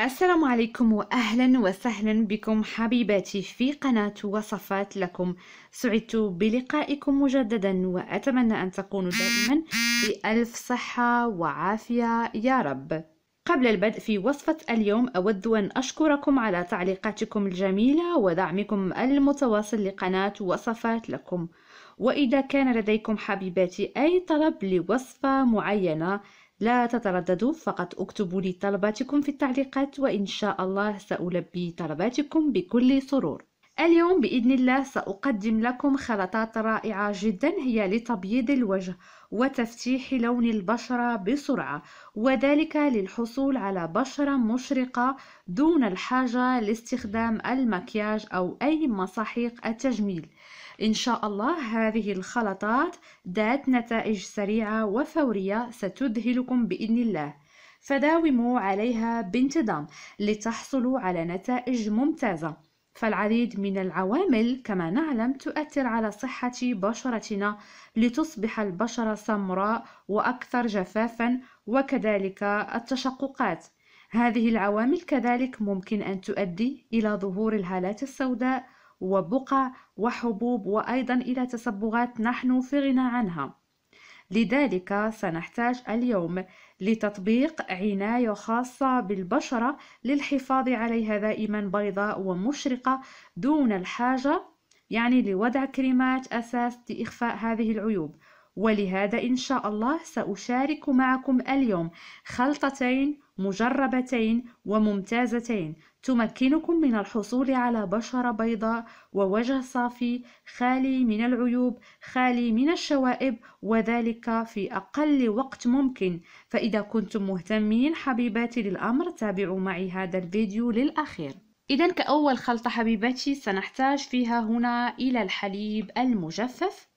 السلام عليكم واهلا وسهلا بكم حبيباتي في قناه وصفات لكم سعدت بلقائكم مجددا واتمنى ان تكونوا دائما بالف صحه وعافيه يا رب قبل البدء في وصفة اليوم أود أن أشكركم على تعليقاتكم الجميلة ودعمكم المتواصل لقناة وصفات لكم وإذا كان لديكم حبيباتي أي طلب لوصفة معينة لا تترددوا فقط اكتبوا لي طلباتكم في التعليقات وإن شاء الله سألبي طلباتكم بكل سرور اليوم بإذن الله سأقدم لكم خلطات رائعة جدا هي لتبييض الوجه وتفتيح لون البشرة بسرعة وذلك للحصول على بشرة مشرقة دون الحاجة لاستخدام المكياج أو أي مساحيق التجميل إن شاء الله هذه الخلطات ذات نتائج سريعة وفورية ستذهلكم بإذن الله فداوموا عليها بانتظام لتحصلوا على نتائج ممتازة فالعديد من العوامل كما نعلم تؤثر على صحة بشرتنا لتصبح البشرة سمراء وأكثر جفافا وكذلك التشققات هذه العوامل كذلك ممكن أن تؤدي إلى ظهور الهالات السوداء وبقع وحبوب وأيضا إلى تصبغات نحن في غنى عنها لذلك سنحتاج اليوم لتطبيق عناية خاصة بالبشرة للحفاظ عليها دائما بيضاء ومشرقة دون الحاجة يعني لوضع كريمات أساس لإخفاء هذه العيوب ولهذا إن شاء الله سأشارك معكم اليوم خلطتين مجربتين وممتازتين تمكنكم من الحصول على بشرة بيضاء ووجه صافي خالي من العيوب خالي من الشوائب وذلك في أقل وقت ممكن فإذا كنتم مهتمين حبيباتي للأمر تابعوا معي هذا الفيديو للأخير إذا كأول خلطة حبيباتي سنحتاج فيها هنا إلى الحليب المجفف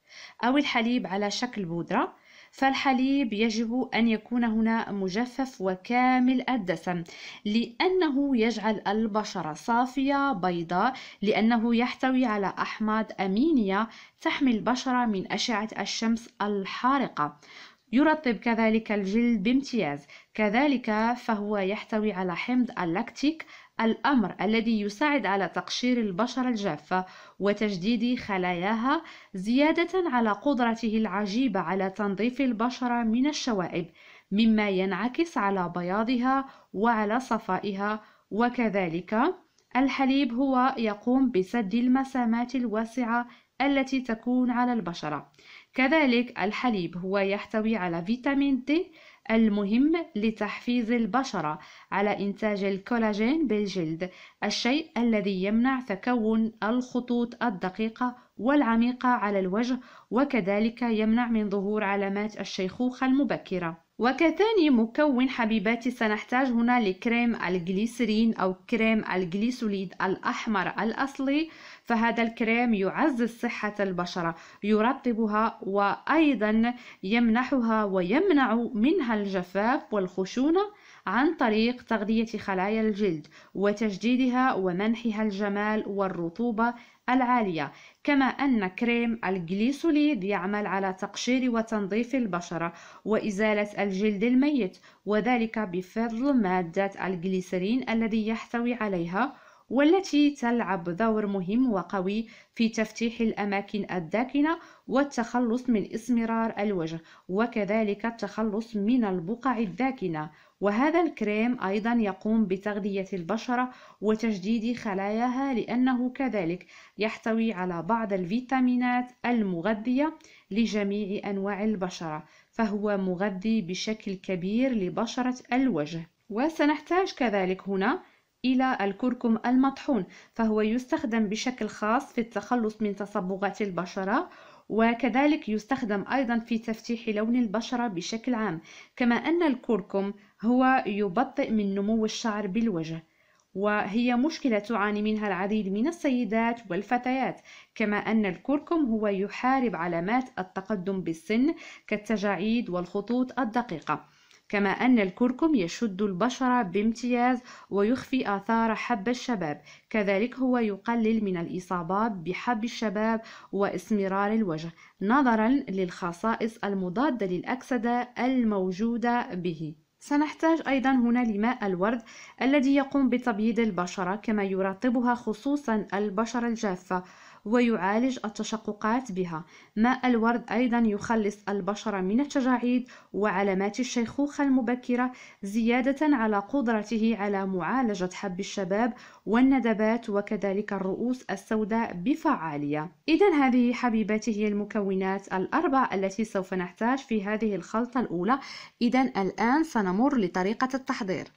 أو الحليب على شكل بودرة فالحليب يجب أن يكون هنا مجفف وكامل الدسم لأنه يجعل البشرة صافية بيضاء لأنه يحتوي على أحماض أمينية تحمي البشرة من أشعة الشمس الحارقة يرطب كذلك الجلد بامتياز كذلك فهو يحتوي على حمض اللاكتيك الأمر الذي يساعد على تقشير البشرة الجافة وتجديد خلاياها زيادة على قدرته العجيبة على تنظيف البشرة من الشوائب مما ينعكس على بياضها وعلى صفائها وكذلك الحليب هو يقوم بسد المسامات الواسعة التي تكون على البشرة كذلك الحليب هو يحتوي على فيتامين د المهم لتحفيز البشرة على إنتاج الكولاجين بالجلد الشيء الذي يمنع تكون الخطوط الدقيقة والعميقة على الوجه وكذلك يمنع من ظهور علامات الشيخوخة المبكرة وكثاني مكون حبيباتي سنحتاج هنا لكريم الجليسرين أو كريم الجليسوليد الأحمر الأصلي فهذا الكريم يعزز صحة البشرة يرطبها وأيضا يمنحها ويمنع منها الجفاف والخشونة عن طريق تغذية خلايا الجلد وتجديدها ومنحها الجمال والرطوبة العالية كما أن كريم الجليسوليد يعمل على تقشير وتنظيف البشرة وإزالة الجلد الميت وذلك بفضل مادة الجليسرين الذي يحتوي عليها والتي تلعب دور مهم وقوي في تفتيح الأماكن الداكنة والتخلص من إسمرار الوجه وكذلك التخلص من البقع الداكنة وهذا الكريم أيضا يقوم بتغذية البشرة وتجديد خلاياها لأنه كذلك يحتوي على بعض الفيتامينات المغذية لجميع أنواع البشرة فهو مغذي بشكل كبير لبشرة الوجه وسنحتاج كذلك هنا إلى الكركم المطحون فهو يستخدم بشكل خاص في التخلص من تصبغات البشرة وكذلك يستخدم أيضا في تفتيح لون البشرة بشكل عام كما أن الكركم هو يبطئ من نمو الشعر بالوجه وهي مشكلة تعاني منها العديد من السيدات والفتيات كما أن الكركم هو يحارب علامات التقدم بالسن كالتجاعيد والخطوط الدقيقة كما أن الكركم يشد البشرة بامتياز ويخفي آثار حب الشباب كذلك هو يقلل من الإصابات بحب الشباب وإسمرار الوجه نظرا للخصائص المضادة للأكسدة الموجودة به سنحتاج أيضا هنا لماء الورد الذي يقوم بتبييض البشرة كما يرطبها خصوصا البشرة الجافة ويعالج التشققات بها ماء الورد أيضا يخلص البشرة من التجاعيد وعلامات الشيخوخة المبكرة زيادة على قدرته على معالجة حب الشباب والندبات وكذلك الرؤوس السوداء بفعالية إذا هذه حبيباتي هي المكونات الأربع التي سوف نحتاج في هذه الخلطة الأولى إذا الآن سنمر لطريقة التحضير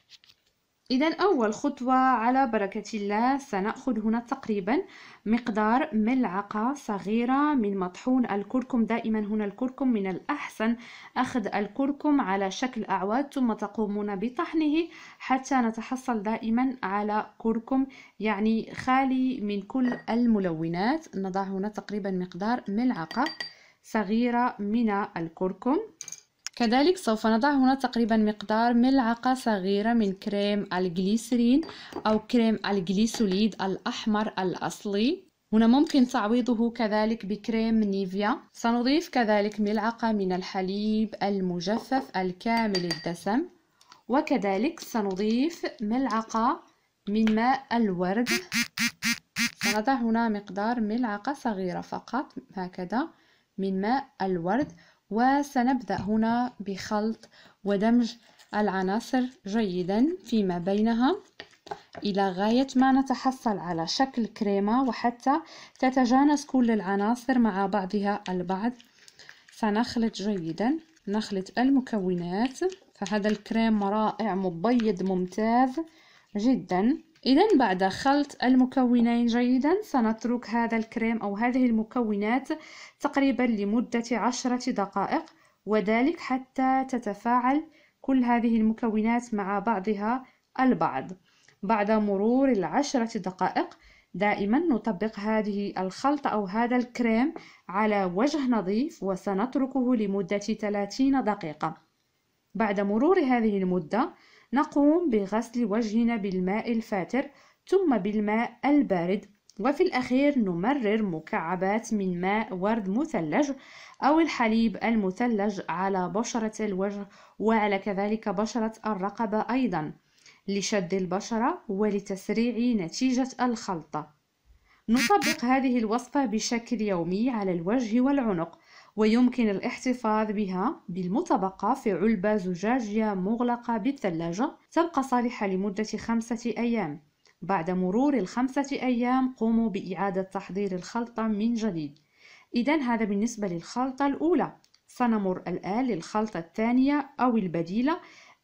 إذا أول خطوة على بركة الله سنأخذ هنا تقريبا مقدار ملعقة صغيرة من مطحون الكركم دائما هنا الكركم من الأحسن أخذ الكركم على شكل أعواد ثم تقومون بطحنه حتى نتحصل دائما على كركم يعني خالي من كل الملونات نضع هنا تقريبا مقدار ملعقة صغيرة من الكركم كذلك سوف نضع هنا تقريبا مقدار ملعقة صغيرة من كريم الجليسرين أو كريم الجليسوليد الأحمر الأصلي هنا ممكن تعويضه كذلك بكريم نيفيا سنضيف كذلك ملعقة من الحليب المجفف الكامل الدسم وكذلك سنضيف ملعقة من ماء الورد سنضع هنا مقدار ملعقة صغيرة فقط هكذا من ماء الورد وسنبدأ هنا بخلط ودمج العناصر جيدا فيما بينها إلى غاية ما نتحصل على شكل كريمة وحتى تتجانس كل العناصر مع بعضها البعض سنخلط جيدا نخلط المكونات فهذا الكريم رائع مبيض ممتاز جدا إذا بعد خلط المكونين جيدا سنترك هذا الكريم أو هذه المكونات تقريبا لمدة عشرة دقائق وذلك حتى تتفاعل كل هذه المكونات مع بعضها البعض بعد مرور العشرة دقائق دائما نطبق هذه الخلطة أو هذا الكريم على وجه نظيف وسنتركه لمدة 30 دقيقة بعد مرور هذه المدة نقوم بغسل وجهنا بالماء الفاتر ثم بالماء البارد وفي الأخير نمرر مكعبات من ماء ورد مثلج أو الحليب المثلج على بشرة الوجه وعلى كذلك بشرة الرقبة أيضا لشد البشرة ولتسريع نتيجة الخلطة نطبق هذه الوصفة بشكل يومي على الوجه والعنق ويمكن الاحتفاظ بها بالمطبقة في علبة زجاجية مغلقة بالثلاجة تبقى صالحة لمدة خمسة أيام بعد مرور الخمسة أيام قوموا بإعادة تحضير الخلطة من جديد إذا هذا بالنسبة للخلطة الأولى سنمر الآن للخلطة الثانية أو البديلة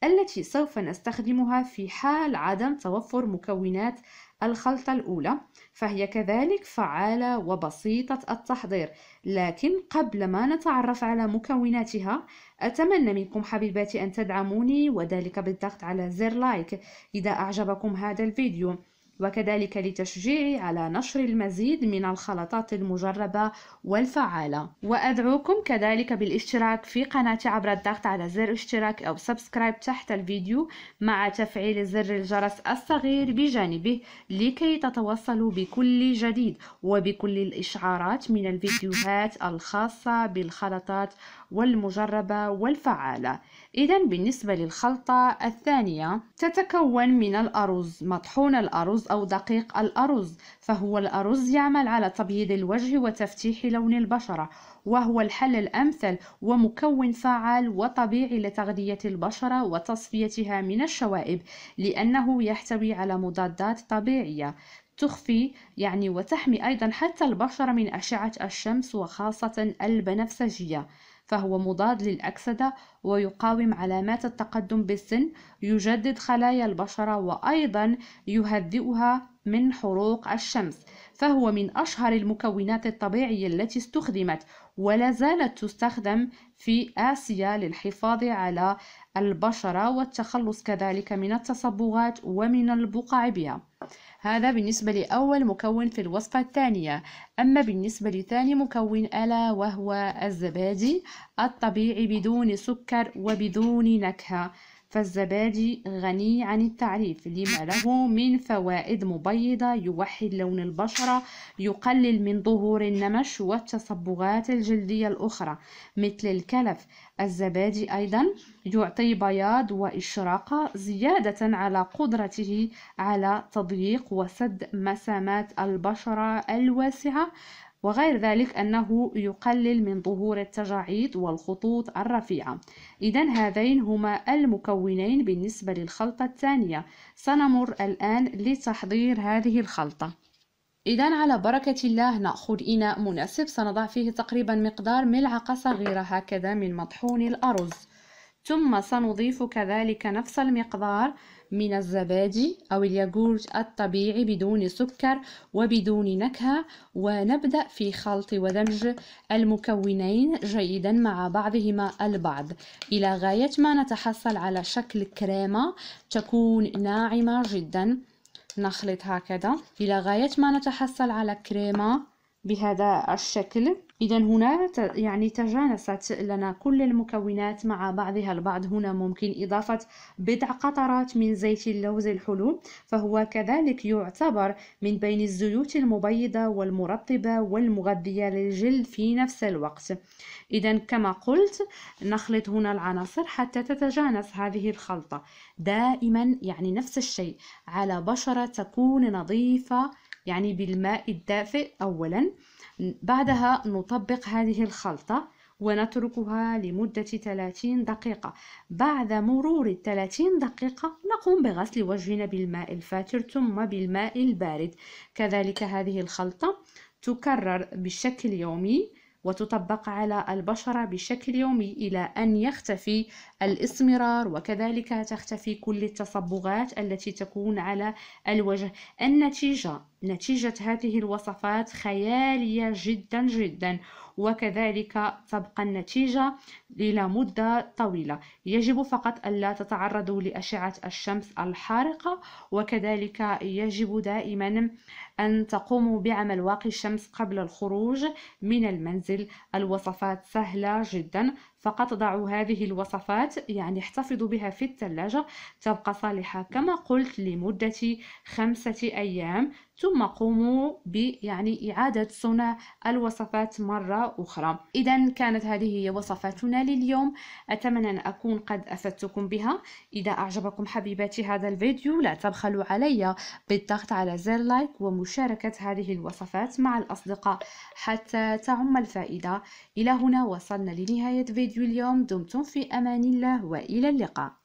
التي سوف نستخدمها في حال عدم توفر مكونات الخلطة الأولى فهي كذلك فعالة وبسيطة التحضير لكن قبل ما نتعرف على مكوناتها أتمنى منكم حبيباتي أن تدعموني وذلك بالضغط على زر لايك إذا أعجبكم هذا الفيديو وكذلك لتشجيعي على نشر المزيد من الخلطات المجربة والفعالة وأدعوكم كذلك بالاشتراك في قناتي عبر الضغط على زر اشتراك أو سبسكرايب تحت الفيديو مع تفعيل زر الجرس الصغير بجانبه لكي تتوصلوا بكل جديد وبكل الإشعارات من الفيديوهات الخاصة بالخلطات والمجربة والفعالة إذا بالنسبة للخلطة الثانية تتكون من الأرز مطحون الأرز أو دقيق الأرز فهو الأرز يعمل على تبييض الوجه وتفتيح لون البشرة وهو الحل الأمثل ومكون فعال وطبيعي لتغذية البشرة وتصفيتها من الشوائب لأنه يحتوي على مضادات طبيعية تخفي يعني وتحمي أيضا حتى البشرة من أشعة الشمس وخاصة البنفسجية فهو مضاد للأكسدة ويقاوم علامات التقدم بالسن يجدد خلايا البشرة وأيضا يهدئها من حروق الشمس فهو من أشهر المكونات الطبيعية التي استخدمت ولا زالت تستخدم في آسيا للحفاظ على البشرة والتخلص كذلك من التصبغات ومن البقع بها هذا بالنسبة لأول مكون في الوصفة الثانية أما بالنسبة لثاني مكون ألا وهو الزبادي الطبيعي بدون سكر وبدون نكهة فالزبادي غني عن التعريف لما له من فوائد مبيضة يوحد لون البشرة يقلل من ظهور النمش والتصبغات الجلدية الأخرى مثل الكلف الزبادي أيضا يعطي بياض وإشراقة زيادة على قدرته على تضييق وسد مسامات البشرة الواسعة وغير ذلك أنه يقلل من ظهور التجاعيد والخطوط الرفيعة إذا هذين هما المكونين بالنسبة للخلطة الثانية سنمر الآن لتحضير هذه الخلطة إذا على بركة الله نأخذ إناء مناسب سنضع فيه تقريبا مقدار ملعقة صغيرة هكذا من مطحون الأرز ثم سنضيف كذلك نفس المقدار من الزبادي أو الياغورت الطبيعي بدون سكر وبدون نكهة ونبدأ في خلط ودمج المكونين جيدا مع بعضهما البعض إلى غاية ما نتحصل على شكل كريمة تكون ناعمة جدا نخلط هكذا إلى غاية ما نتحصل على كريمة بهذا الشكل إذا هنا يعني تجانست لنا كل المكونات مع بعضها البعض هنا ممكن إضافة بضع قطرات من زيت اللوز الحلو فهو كذلك يعتبر من بين الزيوت المبيضة والمرطبة والمغذية للجلد في نفس الوقت إذا كما قلت نخلط هنا العناصر حتى تتجانس هذه الخلطة دائما يعني نفس الشيء على بشرة تكون نظيفة يعني بالماء الدافئ أولا بعدها نطبق هذه الخلطة ونتركها لمدة 30 دقيقة بعد مرور الثلاثين دقيقة نقوم بغسل وجهنا بالماء الفاتر ثم بالماء البارد كذلك هذه الخلطة تكرر بشكل يومي وتطبق على البشرة بشكل يومي إلى أن يختفي الإسمرار وكذلك تختفي كل التصبغات التي تكون على الوجه النتيجة نتيجة هذه الوصفات خيالية جدا جدا وكذلك تبقى النتيجة إلى مدة طويلة يجب فقط ألا تتعرضوا لأشعة الشمس الحارقة وكذلك يجب دائما أن تقوموا بعمل واقي الشمس قبل الخروج من المنزل الوصفات سهلة جدا فقط ضعوا هذه الوصفات يعني احتفظوا بها في الثلاجة تبقى صالحة كما قلت لمدة خمسة أيام ثم قوموا يعني إعادة صنع الوصفات مرة أخرى إذا كانت هذه هي وصفاتنا لليوم أتمنى أن أكون قد أفدتكم بها إذا أعجبكم حبيباتي هذا الفيديو لا تبخلوا علي بالضغط على زر لايك ومشاركة هذه الوصفات مع الأصدقاء حتى تعم الفائدة إلى هنا وصلنا لنهاية فيديو فيديو اليوم دمتم في أمان الله وإلى اللقاء